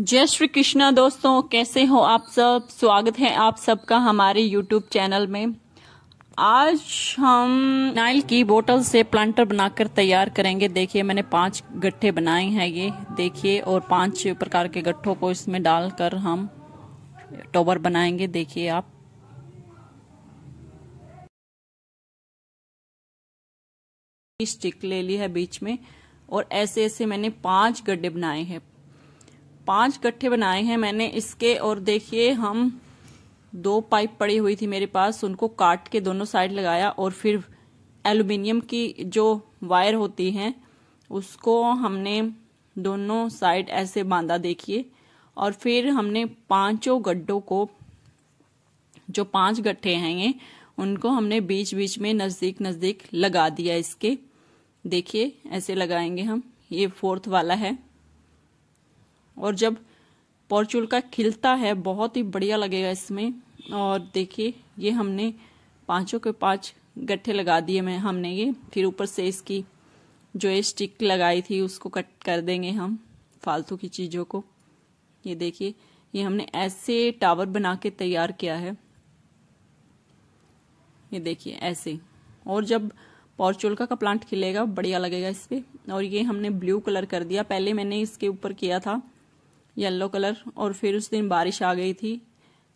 जय श्री कृष्णा दोस्तों कैसे हो आप सब स्वागत है आप सबका हमारे यूट्यूब चैनल में आज हम नाइल की बोतल से प्लांटर बनाकर तैयार करेंगे देखिए मैंने पांच गट्ठे बनाए हैं ये देखिए और पांच प्रकार के गट्ठों को इसमें डालकर हम टोबर बनाएंगे देखिए आप स्टिक ले ली है बीच में और ऐसे ऐसे मैंने पांच गड्ढे बनाए हैं पांच गट्ठे बनाए हैं मैंने इसके और देखिए हम दो पाइप पड़ी हुई थी मेरे पास उनको काट के दोनों साइड लगाया और फिर एल्युमिनियम की जो वायर होती है उसको हमने दोनों साइड ऐसे बांधा देखिए और फिर हमने पांचों गड्ढों को जो पांच गड्ढे हैं ये उनको हमने बीच बीच में नज़दीक नज़दीक लगा दिया इसके देखिए ऐसे लगाएंगे हम ये फोर्थ वाला है और जब पॉर्चुल का खिलता है बहुत ही बढ़िया लगेगा इसमें और देखिए ये हमने पांचों के पांच गट्ठे लगा दिए मैं हमने ये फिर ऊपर से इसकी जो ये स्टिक लगाई थी उसको कट कर देंगे हम फालतू की चीज़ों को ये देखिए ये हमने ऐसे टावर बना के तैयार किया है ये देखिए ऐसे और जब पॉर्चोलका का प्लांट खिलेगा बढ़िया लगेगा इस पर और ये हमने ब्लू कलर कर दिया पहले मैंने इसके ऊपर किया था येलो कलर और फिर उस दिन बारिश आ गई थी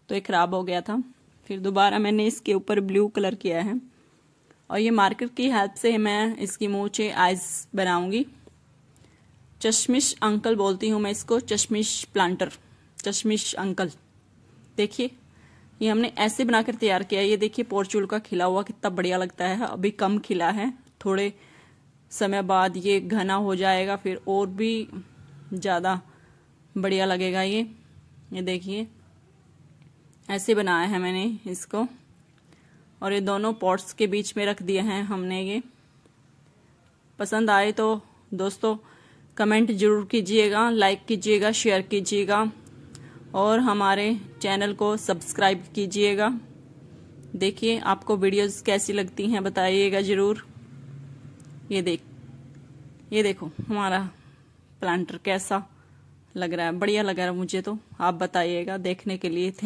तो ये ख़राब हो गया था फिर दोबारा मैंने इसके ऊपर ब्लू कलर किया है और ये मार्कर की हेल्प से मैं इसकी मूचे आइज बनाऊंगी चश्मिश अंकल बोलती हूँ मैं इसको चश्मिश प्लांटर चश्मिश अंकल देखिए ये हमने ऐसे बनाकर तैयार किया ये देखिए पोर्चुल का खिला हुआ कितना बढ़िया लगता है अभी कम खिला है थोड़े समय बाद ये घना हो जाएगा फिर और भी ज़्यादा बढ़िया लगेगा ये ये देखिए ऐसे बनाया है मैंने इसको और ये दोनों पॉट्स के बीच में रख दिए हैं हमने ये पसंद आए तो दोस्तों कमेंट जरूर कीजिएगा लाइक कीजिएगा शेयर कीजिएगा और हमारे चैनल को सब्सक्राइब कीजिएगा देखिए आपको वीडियोस कैसी लगती हैं बताइएगा ज़रूर ये देख ये देखो हमारा प्लांटर कैसा लग रहा है बढ़िया लग रहा है मुझे तो आप बताइएगा देखने के लिए थे